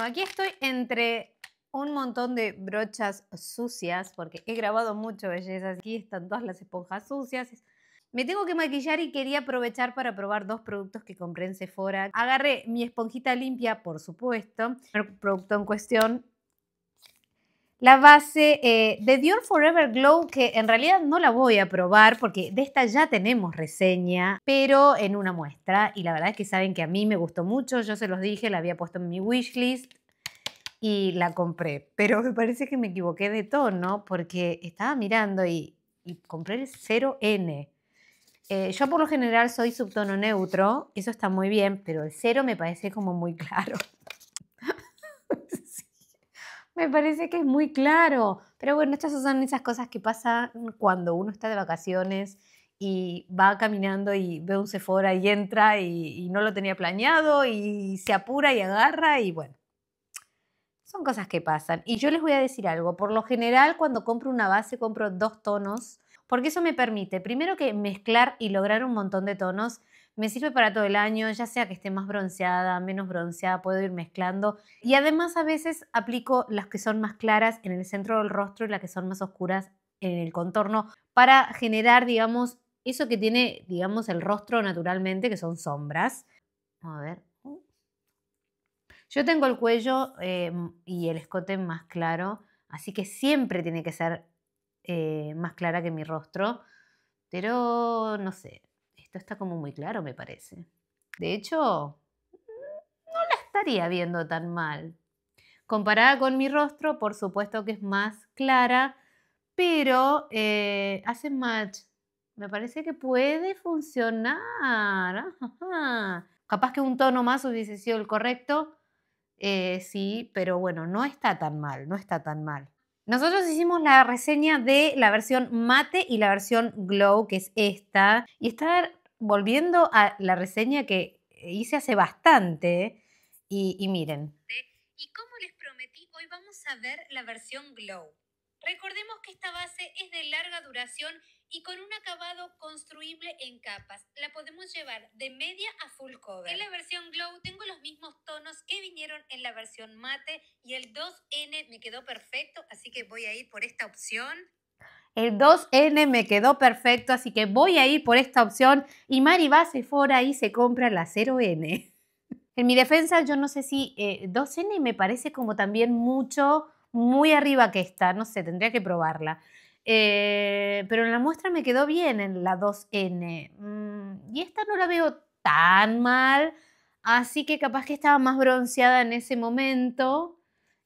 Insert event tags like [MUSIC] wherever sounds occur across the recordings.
aquí estoy entre un montón de brochas sucias, porque he grabado mucho belleza. Aquí están todas las esponjas sucias. Me tengo que maquillar y quería aprovechar para probar dos productos que compré en Sephora. Agarré mi esponjita limpia, por supuesto, el producto en cuestión la base eh, de Dior Forever Glow, que en realidad no la voy a probar porque de esta ya tenemos reseña, pero en una muestra. Y la verdad es que saben que a mí me gustó mucho, yo se los dije, la había puesto en mi wishlist y la compré. Pero me parece que me equivoqué de tono porque estaba mirando y, compré el 0N. Eh, yo por lo general soy subtono neutro, eso está muy bien, pero el 0 me parece como muy [LAUGHS] claro. Me parece que es muy claro. Pero bueno, estas son esas cosas que pasan cuando uno está de vacaciones y va caminando y ve un Sephora y entra y, y no lo tenía planeado y se apura y agarra y bueno. Son cosas que pasan. Y yo les voy a decir algo. Por lo general, cuando compro una base, compro dos tonos, porque eso me permite, primero que mezclar y lograr un montón de tonos, me sirve para todo el año, ya sea que esté más bronceada, menos bronceada, puedo ir mezclando. Y además a veces aplico las que son más claras en el centro del rostro y las que son más oscuras en el contorno para generar, digamos, eso que tiene, digamos, el rostro naturalmente, que son sombras. A ver. Yo tengo el cuello eh, y el escote más claro, así que siempre tiene que ser eh, más clara que mi rostro, pero no sé, esto está como muy claro, me parece. De hecho, no la estaría viendo tan mal. Comparada con mi rostro, por supuesto que es más clara, pero eh, hace match. Me parece que puede funcionar. Capaz que un tono más hubiese sido el correcto. Eh, sí, pero bueno, no está tan mal, no está tan mal. Nosotros hicimos la reseña de la versión mate y la versión glow, que es esta, y está volviendo a la reseña que hice hace bastante, y, miren. Y como les prometí, hoy vamos a ver la versión Glow. Recordemos que esta base es de larga duración y con un acabado construible en capas. La podemos llevar de media a full cover. En la versión Glow tengo los mismos tonos que vinieron en la versión mate y el 2N me quedó perfecto, así que voy a ir por esta opción. El 2N me quedó perfecto, así que voy a ir por esta opción y Mari va a Sephora y se compra la 0N. [LAUGHS] En mi defensa, yo no sé si 2N eh, me parece como también mucho, muy arriba que esta. no sé, tendría que probarla. Eh, pero en la muestra me quedó bien en la 2N. Mm, y esta no la veo tan mal, así que capaz que estaba más bronceada en ese momento.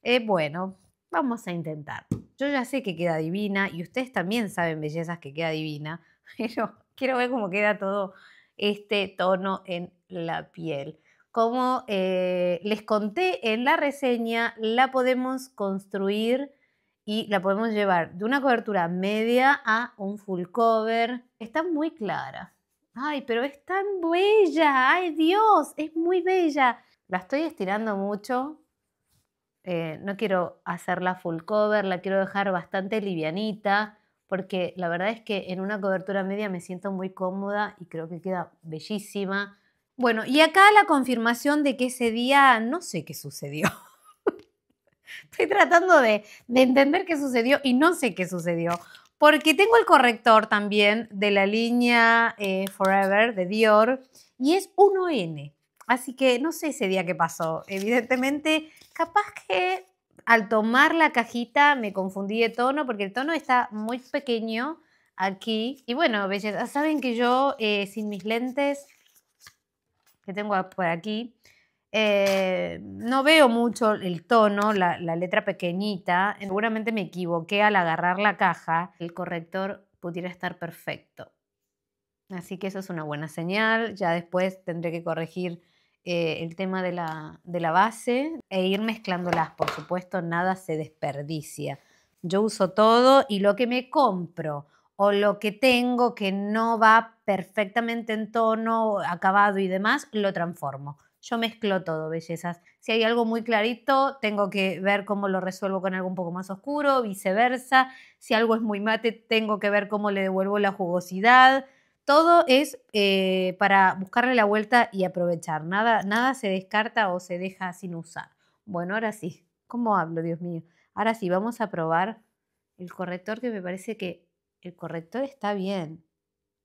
Eh, bueno, vamos a intentar. Yo ya sé que queda divina y ustedes también saben bellezas que queda divina, [LAUGHS] pero quiero ver cómo queda todo este tono en la piel. Como eh, les conté en la reseña, la podemos construir y la podemos llevar de una cobertura media a un full cover. Está muy clara. Ay, pero es tan bella. Ay, Dios, es muy bella. La estoy estirando mucho eh, no quiero hacerla full cover, la quiero dejar bastante livianita, porque la verdad es que en una cobertura media me siento muy cómoda y creo que queda bellísima. Bueno, y acá la confirmación de que ese día no sé qué sucedió. [LAUGHS] Estoy tratando de, entender qué sucedió y no sé qué sucedió. Porque tengo el corrector también de la línea eh, Forever de Dior y es 1N. Así que no sé ese día qué pasó. Evidentemente, capaz que al tomar la cajita me confundí de tono porque el tono está muy pequeño aquí. Y bueno, belleza, saben que yo eh, sin mis lentes que tengo por aquí, eh, no veo mucho el tono, la, letra pequeñita. Seguramente me equivoqué al agarrar la caja. El corrector pudiera estar perfecto. Así que eso es una buena señal. Ya después tendré que corregir eh, el tema de la, de la base e ir mezclándolas. Por supuesto, nada se desperdicia. Yo uso todo y lo que me compro o lo que tengo que no va perfectamente en tono, acabado y demás, lo transformo. Yo mezclo todo, bellezas. Si hay algo muy clarito, tengo que ver cómo lo resuelvo con algo un poco más oscuro, viceversa. Si algo es muy mate, tengo que ver cómo le devuelvo la jugosidad todo es eh, para buscarle la vuelta y aprovechar. Nada, nada se descarta o se deja sin usar. Bueno, ahora sí. ¿Cómo hablo, Dios mío? Ahora sí, vamos a probar el corrector que me parece que el corrector está bien.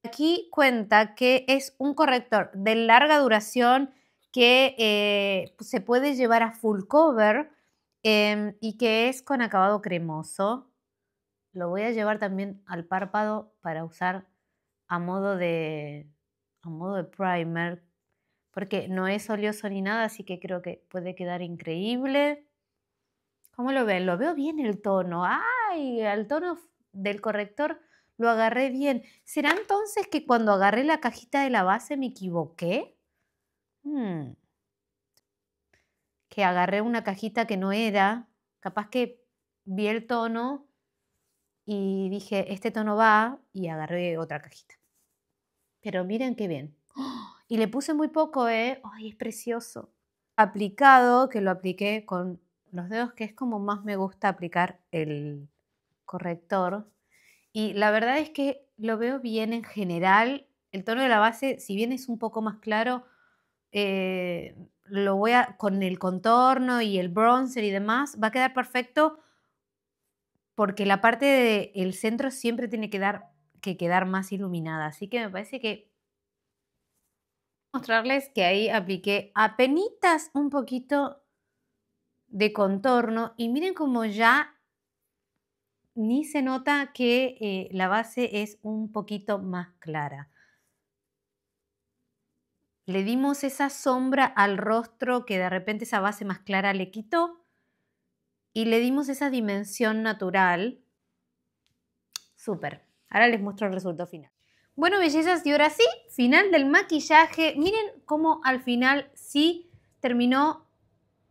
Aquí cuenta que es un corrector de larga duración que eh, se puede llevar a full cover em, y que es con acabado cremoso. Lo voy a llevar también al párpado para usar a modo de, modo de primer, porque no es oleoso ni nada, así que creo que puede quedar increíble. ¿Cómo lo ven? Lo veo bien el tono. ¡Ay! El tono del corrector lo agarré bien. ¿Será entonces que cuando agarré la cajita de la base me equivoqué? Hmm. Que agarré una cajita que no era. Capaz que vi el tono y dije, este tono va y agarré otra cajita. Pero miren qué bien. ¡Oh! Y le puse muy poco, ¿eh? ¡Ay, es precioso! Aplicado, que lo apliqué con los dedos, que es como más me gusta aplicar el corrector. Y la verdad es que lo veo bien en general. El tono de la base, si bien es un poco más claro, eh, lo voy a, con el contorno y el bronzer y demás, va a quedar perfecto porque la parte del centro siempre tiene que dar que quedar más iluminada. Así que me parece que mostrarles que ahí apliqué apenas un poquito de contorno y miren como ya ni se nota que eh, la base es un poquito más clara. Le dimos esa sombra al rostro que de repente esa base más clara le quitó y le dimos esa dimensión natural. Súper. Ahora les muestro el resultado final. Bueno, bellezas, y ahora sí, final del maquillaje. Miren cómo al final sí terminó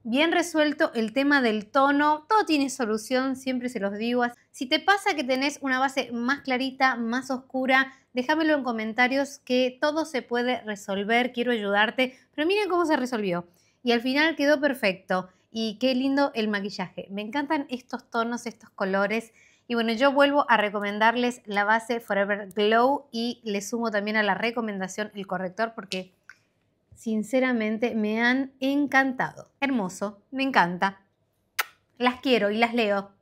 bien resuelto el tema del tono. Todo tiene solución, siempre se los digo. Si te pasa que tenés una base más clarita, más oscura, déjamelo en comentarios que todo se puede resolver. Quiero ayudarte, pero miren cómo se resolvió. Y al final quedó perfecto. Y qué lindo el maquillaje. Me encantan estos tonos, estos colores. Y bueno, yo vuelvo a recomendarles la base Forever Glow y le sumo también a la recomendación el corrector porque sinceramente me han encantado. Hermoso, me encanta. Las quiero y las leo.